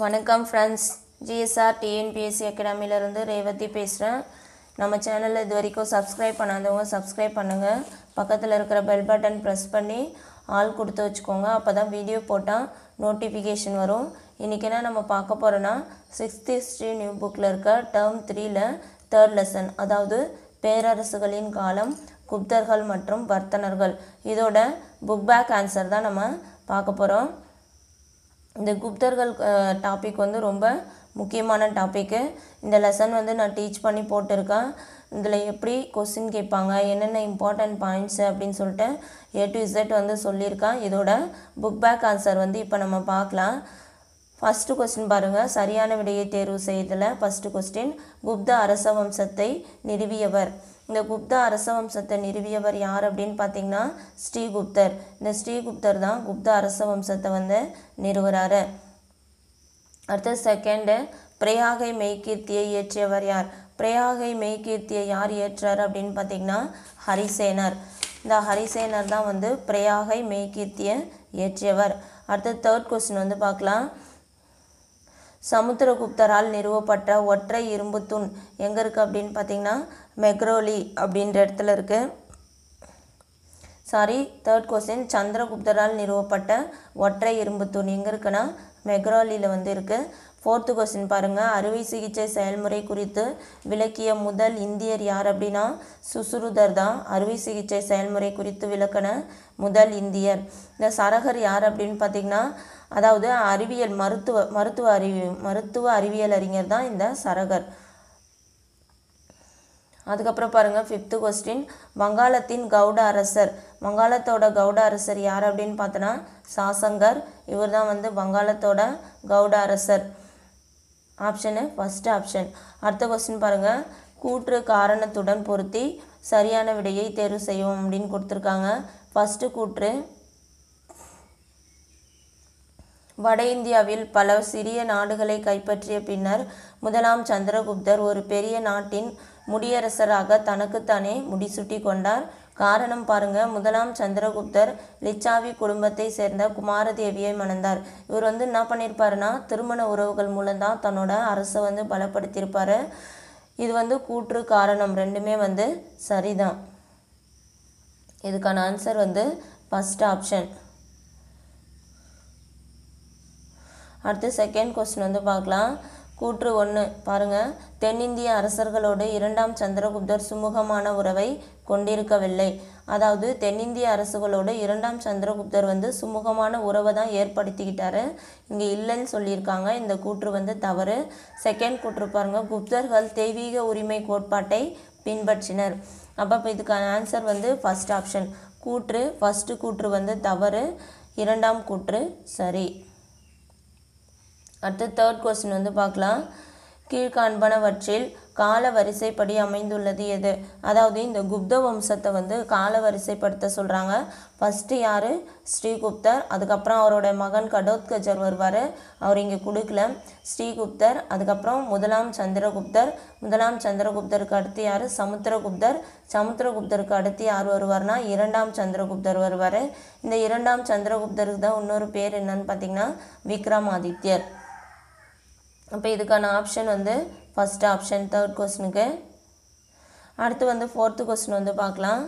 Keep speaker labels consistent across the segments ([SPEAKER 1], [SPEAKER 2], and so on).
[SPEAKER 1] வணக்கம் friends GSR TNPSC அகாடமியிலேருந்து ரேவதி பேசுகிறேன் நம்ம சேனலில் இது வரைக்கும் சப்ஸ்கிரைப் பண்ணாதவங்க சப்ஸ்கிரைப் பண்ணுங்கள் பக்கத்தில் இருக்கிற பெல் பட்டன் ப்ரெஸ் பண்ணி ஆள் கொடுத்து வச்சுக்கோங்க அப்போ தான் வீடியோ போட்டால் நோட்டிஃபிகேஷன் வரும் இன்றைக்கி என்ன நம்ம பார்க்க போகிறோன்னா சிக்ஸ்த் ஹிஸ்ட்ரி நியூ புக்கில் இருக்க டேர்ம் த்ரீயில் தேர்ட் லெசன் அதாவது பேரரசுகளின் காலம் குப்தர்கள் மற்றும் வர்த்தனர்கள் இதோட புக் பேக் ஆன்சர் தான் நம்ம பார்க்க போகிறோம் இந்த குப்தர்கள் டாபிக் வந்து ரொம்ப முக்கியமான டாப்பிக்கு இந்த லெசன் வந்து நான் டீச் பண்ணி போட்டிருக்கேன் இதில் எப்படி கொஸ்டின் கேட்பாங்க என்னென்ன இம்பார்ட்டன்ட் பாயிண்ட்ஸ் அப்படின்னு சொல்லிட்டு ஏ டு இசட் வந்து சொல்லியிருக்கேன் இதோட புக் பேக் ஆன்சர் வந்து இப்போ நம்ம பார்க்கலாம் ஃபஸ்ட்டு கொஸ்டின் பாருங்கள் சரியான விடையை தேர்வு செய்ததில் ஃபஸ்ட்டு கொஸ்டின் குப்த அரச வம்சத்தை நிறுவியவர் இந்த குப்த அரசவம்சத்தை நிறுவியவர் யார் அப்படின்னு பார்த்தீங்கன்னா ஸ்ரீகுப்தர் இந்த ஸ்ரீகுப்தர் தான் அரச அரசவம்சத்தை வந்து நிறுவுறாரு அடுத்த செகண்டு பிரயாகை மெய்கீர்த்தியை இயற்றியவர் யார் பிரயாகை மெய்கீர்த்தியை யார் இயற்றார் அப்படின்னு பார்த்தீங்கன்னா ஹரிசேனர் இந்த ஹரிசேனர் தான் வந்து பிரயாகை மெய்கீர்த்தியை இயற்றியவர் அடுத்த தேர்ட் கொஸ்டின் வந்து பார்க்கலாம் சமுத்திரகுப்தரால் நிறுவப்பட்ட ஒற்றை இரும்பு தூண் எங்கே இருக்குது அப்படின்னு பார்த்தீங்கன்னா மெக்ரோலி அப்படின்ற இடத்துல இருக்குது சாரி தேர்ட் கொஸ்டின் சந்திரகுப்தரால் நிறுவப்பட்ட ஒற்றை இரும்பு தூண் எங்கே இருக்குன்னா மெக்ரோலியில் வந்து இருக்குது ஃபோர்த்து கொஸ்டின் பாருங்கள் அறுவை சிகிச்சை செயல்முறை குறித்து விளக்கிய முதல் இந்தியர் யார் அப்படின்னா சுசுருதர் தான் அறுவை சிகிச்சை செயல்முறை குறித்து விளக்கின முதல் இந்தியர் இந்த சரகர் யார் அப்படின்னு பார்த்திங்கன்னா அதாவது அறிவியல் மருத்துவ மருத்துவ அறிவி மருத்துவ அறிவியல் அறிஞர் தான் இந்த சரகர் அதுக்கப்புறம் பாருங்கள் ஃபிஃப்த்து கொஸ்டின் வங்காளத்தின் கவுட அரசர் வங்காளத்தோட கவுட அரசர் யார் அப்படின்னு பார்த்தோன்னா சாசங்கர் இவர் தான் வந்து வங்காளத்தோட கவுட அரசர் ஆப்ஷனு ஃபஸ்ட்டு ஆப்ஷன் அடுத்த கொஸ்டின் பாருங்கள் கூற்று காரணத்துடன் பொருத்தி சரியான விடையை தேர்வு செய்வோம் அப்படின்னு கொடுத்துருக்காங்க ஃபஸ்ட்டு கூற்று வட இந்தியாவில் பல சிறிய நாடுகளை கைப்பற்றிய பின்னர் முதலாம் சந்திரகுப்தர் ஒரு பெரிய நாட்டின் முடியரசராக தனக்குத்தானே முடிசூட்டி கொண்டார் காரணம் பாருங்க முதலாம் சந்திரகுப்தர் லிச்சாவி குடும்பத்தை சேர்ந்த குமாரதேவியை மணந்தார் இவர் வந்து என்ன பண்ணியிருப்பாருன்னா திருமண உறவுகள் மூலம்தான் தன்னோட அரசை வந்து பலப்படுத்தியிருப்பார் இது வந்து கூற்று காரணம் ரெண்டுமே வந்து சரிதான் இதுக்கான ஆன்சர் வந்து ஃபஸ்ட் ஆப்ஷன் அடுத்து செகண்ட் கொஸ்டின் வந்து பார்க்கலாம் கூற்று ஒன்று பாருங்கள் தென்னிந்திய அரசர்களோடு இரண்டாம் சந்திரகுப்தர் சுமூகமான உறவை கொண்டிருக்கவில்லை அதாவது தென்னிந்திய அரசுகளோடு இரண்டாம் சந்திரகுப்தர் வந்து சுமூகமான உறவை தான் ஏற்படுத்திக்கிட்டாரு இங்கே இல்லைன்னு சொல்லியிருக்காங்க இந்த கூற்று வந்து தவறு செகண்ட் கூற்று பாருங்கள் குப்தர்கள் தெய்வீக உரிமை கோட்பாட்டை பின்பற்றினர் அப்போ இதுக்கான ஆன்சர் வந்து ஃபஸ்ட் ஆப்ஷன் கூற்று ஃபஸ்ட்டு கூற்று வந்து தவறு இரண்டாம் கூற்று சரி அடுத்து தேர்ட் கொஸ்டின் வந்து பார்க்கலாம் கீழ்காண்பனவற்றில் கால வரிசைப்படி அமைந்துள்ளது எது அதாவது இந்த குப்த வம்சத்தை வந்து கால வரிசைப்படுத்த சொல்கிறாங்க ஃபஸ்ட்டு யார் ஸ்ரீகுப்தர் அதுக்கப்புறம் அவரோட மகன் கடோத்கஜர் வருவார் அவர் இங்கே கொடுக்கல ஸ்ரீகுப்தர் அதுக்கப்புறம் முதலாம் சந்திரகுப்தர் முதலாம் சந்திரகுப்தருக்கு அடுத்து யார் சமுத்திரகுப்தர் சமுத்திரகுப்தருக்கு அடுத்து யார் வருவார்னா இரண்டாம் சந்திரகுப்தர் வருவார் இந்த இரண்டாம் சந்திரகுப்தருக்கு தான் இன்னொரு பேர் என்னன்னு பார்த்தீங்கன்னா விக்ரமாதித்யர் அப்போ இதுக்கான ஆப்ஷன் வந்து ஃபஸ்ட் ஆப்ஷன் தேர்ட் கொஸ்டினுக்கு அடுத்து வந்து ஃபோர்த்து கொஸ்டின் வந்து பார்க்கலாம்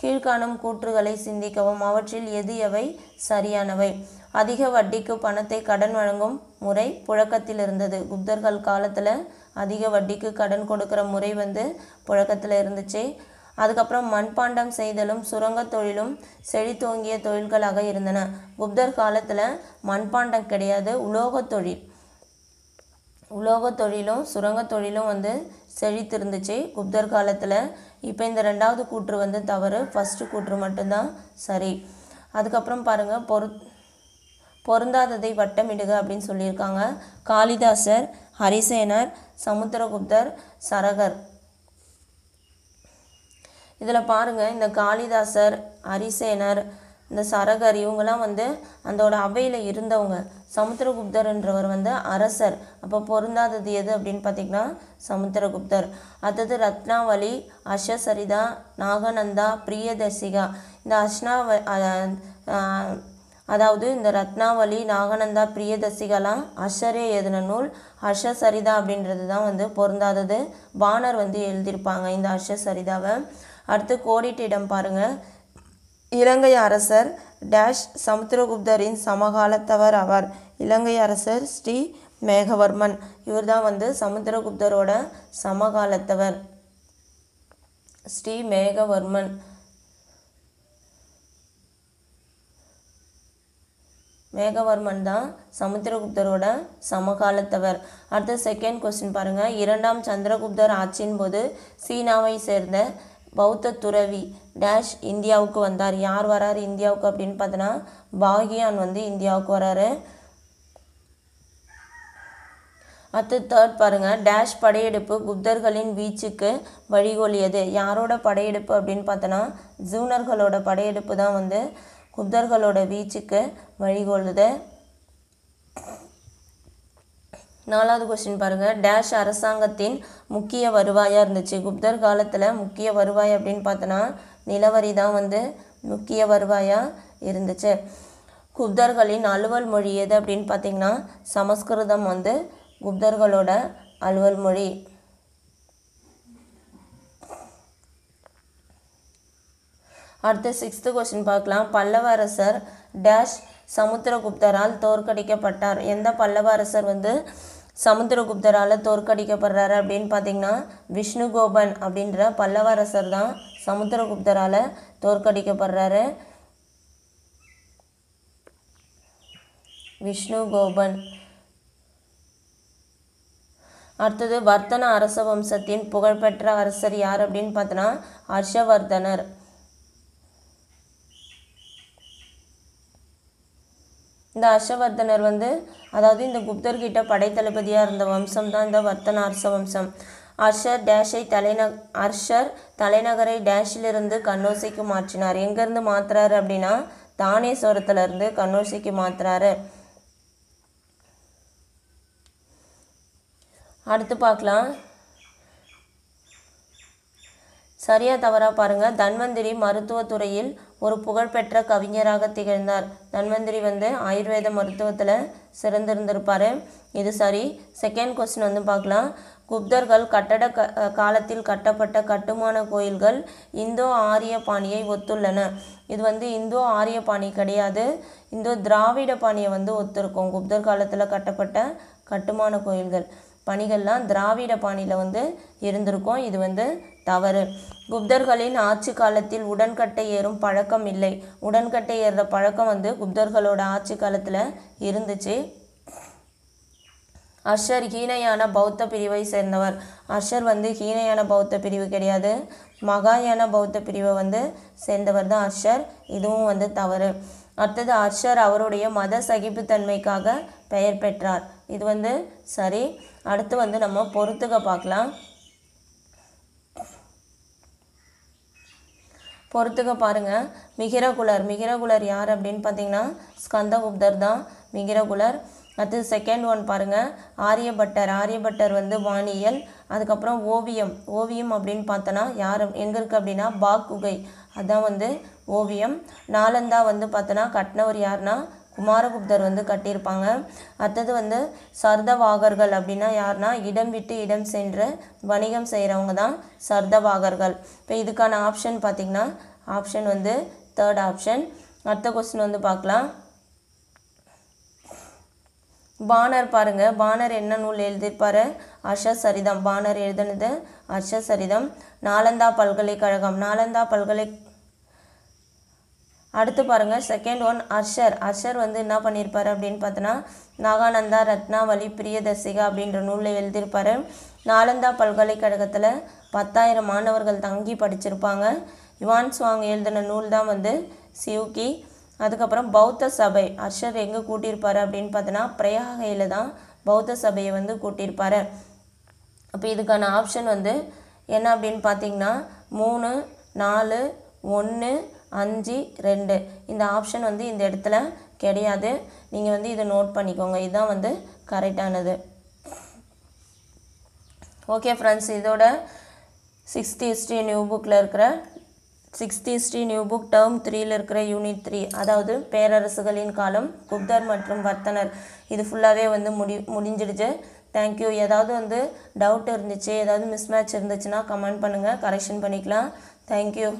[SPEAKER 1] கீழ்காணும் கூற்றுகளை சிந்திக்கவும் அவற்றில் எது எவை சரியானவை அதிக வட்டிக்கு பணத்தை கடன் வழங்கும் முறை புழக்கத்தில் இருந்தது குப்தர்கள் காலத்தில் அதிக வட்டிக்கு கடன் கொடுக்குற முறை வந்து புழக்கத்தில் இருந்துச்சு அதுக்கப்புறம் மண்பாண்டம் செய்தலும் சுரங்க தொழிலும் செழித்தோங்கிய தொழில்களாக இருந்தன குப்தர் காலத்தில் மண்பாண்டம் கிடையாது உலோக தொழில் உலோகத் தொழிலும் சுரங்கத் தொழிலும் வந்து செழித்து இருந்துச்சு குப்தர் காலத்தில் இப்போ இந்த ரெண்டாவது கூற்று வந்து தவறு ஃபஸ்ட்டு கூற்று மட்டும்தான் சரி அதுக்கப்புறம் பாருங்கள் பொரு பொருந்தாததை வட்டமிடுக அப்படின்னு சொல்லியிருக்காங்க காளிதாசர் ஹரிசேனர் சமுத்திரகுப்தர் சரகர் இதில் பாருங்கள் இந்த காளிதாசர் ஹரிசேனர் இந்த சரகர் இவங்கெல்லாம் வந்து அந்தோட அவையில் இருந்தவங்க சமுத்திரகுப்தர் என்றவர் வந்து அரசர் அப்போ பொருந்தாதது எது அப்படின்னு பார்த்தீங்கன்னா சமுத்திரகுப்தர் அடுத்தது ரத்னாவளி அஷசரிதா நாகநந்தா பிரியதர்சிகா இந்த அஷ்னாவ அதாவது இந்த ரத்னாவளி நாகநந்தா பிரியதர்சிகலாம் அஷரே எழுதின நூல் அஷசரிதா அப்படின்றது தான் வந்து பொருந்தாதது பானர் வந்து எழுதியிருப்பாங்க இந்த அஷசரிதாவை அடுத்து கோடிட்டு இடம் பாருங்கள் இலங்கை அரசர் டேஷ் சமுத்திரகுப்தரின் சமகாலத்தவர் அவர் இலங்கை அரசர் ஸ்ரீ மேகவர்மன் இவர் தான் வந்து சமுத்திரகுப்தரோட சமகாலத்தவர் ஸ்ரீ மேகவர்மன் மேகவர்மன் தான் சமுத்திரகுப்தரோட சமகாலத்தவர் அடுத்த செகண்ட் கொஸ்டின் பாருங்கள் இரண்டாம் சந்திரகுப்தர் ஆட்சியின் போது சீனாவை சேர்ந்த பௌத்த துறவி டேஷ் இந்தியாவுக்கு வந்தார் யார் வராரு இந்தியாவுக்கு அப்படின்னு பார்த்தோன்னா பாகியான் வந்து இந்தியாவுக்கு வராரு அடுத்து தேர்ட் பாருங்கள் டேஷ் படையெடுப்பு குப்தர்களின் வீச்சுக்கு வழிகொலியது யாரோட படையெடுப்பு அப்படின்னு பார்த்தோன்னா ஜூனர்களோட படையெடுப்பு தான் வந்து குப்தர்களோட வீச்சுக்கு வழிகொள்ளுது நாலாவது கொஸ்டின் பாருங்கள் டேஷ் அரசாங்கத்தின் முக்கிய வருவாயாக இருந்துச்சு குப்தர் காலத்தில் முக்கிய வருவாய் அப்படின்னு பார்த்தோன்னா நிலவரி தான் வந்து முக்கிய வருவாயாக இருந்துச்சு குப்தர்களின் அலுவல் மொழி எது அப்படின்னு பார்த்தீங்கன்னா சமஸ்கிருதம் வந்து குப்தர்களோட அலுவல் மொழி அடுத்து சிக்ஸ்த்து கொஸ்டின் பார்க்கலாம் பல்லவரசர் டேஷ் சமுத்திரகுப்தரால் தோற்கடிக்கப்பட்டார் எந்த பல்லவ அரசர் வந்து சமுத்திரகுப்தரால் தோற்கடிக்கப்படுறாரு அப்படின்னு பார்த்தீங்கன்னா விஷ்ணுகோபன் அப்படின்ற பல்லவ அரசர் தான் சமுத்திரகுப்தரால் தோற்கடிக்கப்படுறாரு விஷ்ணுகோபன் அடுத்தது வர்த்தன அரச வம்சத்தின் புகழ்பெற்ற அரசர் யார் அப்படின்னு பார்த்தோன்னா ஹர்ஷவர்தனர் இந்த அஷ்டவர்தனர் வந்து அதாவது இந்த குப்தர்கிட்ட படைத்தளபதியாக இருந்த வம்சம் தான் இந்த வர்த்தன அரச வம்சம் அர்ஷர் டேஷை தலைநக அர்ஷர் தலைநகரை டேஷிலிருந்து கண்ணோசைக்கு மாற்றினார் எங்கேருந்து மாற்றுறாரு அப்படின்னா தானேஸ்வரத்துலேருந்து கண்ணோசைக்கு மாற்றுறாரு அடுத்து பார்க்கலாம் சரியாக தவறா பாருங்கள் தன்வந்திரி மருத்துவத்துறையில் ஒரு புகழ்பெற்ற கவிஞராக திகழ்ந்தார் தன்வந்திரி வந்து ஆயுர்வேத மருத்துவத்தில் சிறந்திருந்திருப்பார் இது சரி செகண்ட் கொஸ்டின் வந்து பார்க்கலாம் குப்தர்கள் கட்டட க காலத்தில் கட்டப்பட்ட கட்டுமான கோயில்கள் இந்தோ ஆரிய பாணியை ஒத்துள்ளன இது வந்து இந்தோ ஆரிய பாணி கிடையாது இந்தோ திராவிட பாணியை வந்து ஒத்துருக்கும் குப்தர் காலத்தில் கட்டப்பட்ட கட்டுமான கோயில்கள் பணிகள்லாம் திராவிட பாணியில் வந்து இருந்திருக்கும் இது வந்து தவறு குப்தர்களின் ஆட்சி காலத்தில் உடன்கட்டை ஏறும் பழக்கம் இல்லை உடன்கட்டை ஏறுற பழக்கம் வந்து குப்தர்களோட ஆட்சி காலத்தில் இருந்துச்சு அஷர் ஹீனயான பௌத்த பிரிவை சேர்ந்தவர் அஷர் வந்து ஹீனயான பௌத்த பிரிவு கிடையாது மகாயான பௌத்த பிரிவை வந்து சேர்ந்தவர் தான் அஷர் இதுவும் வந்து தவறு அடுத்தது அர்ஷர் அவருடைய மத சகிப்புத்தன்மைக்காக பெயர் பெற்றார் இது வந்து சரி அடுத்து வந்து நம்ம பொறுத்துக்க பார்க்கலாம் பொறுத்துக்க பாருங்கள் மிகிரகுலர் மிகிரகுலர் யார் அப்படின்னு பார்த்தீங்கன்னா ஸ்கந்தகுப்தர் தான் மிகிரகுலர் அடுத்து செகண்ட் ஒன் பாருங்கள் ஆரியபட்டர் ஆரியபட்டர் வந்து வானியல் அதுக்கப்புறம் ஓவியம் ஓவியம் அப்படின்னு பார்த்தோன்னா யார் எங்கே இருக்குது அப்படின்னா பாக்குகை அதுதான் வந்து ஓவியம் நாலந்தா வந்து பார்த்தோன்னா கட்டினவர் யாருன்னா குமாரகுப்தர் வந்து கட்டியிருப்பாங்க அடுத்தது வந்து சர்தவாகர்கள் அப்படின்னா யாருன்னா இடம் விட்டு இடம் சென்று வணிகம் செய்கிறவங்க தான் சர்தவாகர்கள் இப்போ இதுக்கான ஆப்ஷன் பார்த்திங்கன்னா ஆப்ஷன் வந்து தேர்ட் ஆப்ஷன் அடுத்த கொஸ்டின் வந்து பார்க்கலாம் பானர் பாருங்கள் பானர் என்ன நூல் எழுதியிருப்பார் அர்ஷ சரிதம் பானர் எழுதுனது அர்ஷ சரிதம் நாலந்தா பல்கலைக்கழகம் நாலந்தா பல்கலை அடுத்து பாருங்கள் செகண்ட் ஒன் அர்ஷர் அர்ஷர் வந்து என்ன பண்ணியிருப்பார் அப்படின்னு பார்த்தோன்னா நாகானந்தா ரத்னாவளி பிரியதர்சிகா அப்படின்ற நூலில் எழுதியிருப்பார் நாலந்தா பல்கலைக்கழகத்தில் பத்தாயிரம் மாணவர்கள் தங்கி படிச்சிருப்பாங்க யுவான் சுவாங் எழுதின நூல் தான் வந்து சியூக்கி அதுக்கப்புறம் பௌத்த சபை அர்ஷர் எங்கே கூட்டியிருப்பார் அப்படின்னு பார்த்தோன்னா பிரயாகையில் தான் பௌத்த சபையை வந்து கூட்டியிருப்பார் அப்போ இதுக்கான ஆப்ஷன் வந்து என்ன அப்படின்னு பார்த்தீங்கன்னா மூணு நாலு ஒன்று அஞ்சு ரெண்டு இந்த ஆப்ஷன் வந்து இந்த இடத்துல கிடையாது நீங்கள் வந்து இதை நோட் பண்ணிக்கோங்க இதுதான் வந்து கரெக்டானது ஓகே ஃப்ரெண்ட்ஸ் இதோட சிக்ஸ்த் ஹிஸ்ட்ரி நியூ புக்கில் இருக்கிற sixth history new book term த்ரீயில் இருக்கிற யூனிட் த்ரீ அதாவது பேரரசுகளின் காலம் குப்தர் மற்றும் வர்த்தனர் இது ஃபுல்லாகவே வந்து முடி முடிஞ்சிடுச்சு தேங்க்யூ ஏதாவது வந்து டவுட் இருந்துச்சு ஏதாவது மிஸ்மேட்ச் இருந்துச்சுன்னா கமெண்ட் பண்ணுங்கள் கரெக்ஷன் பண்ணிக்கலாம் தேங்க்யூ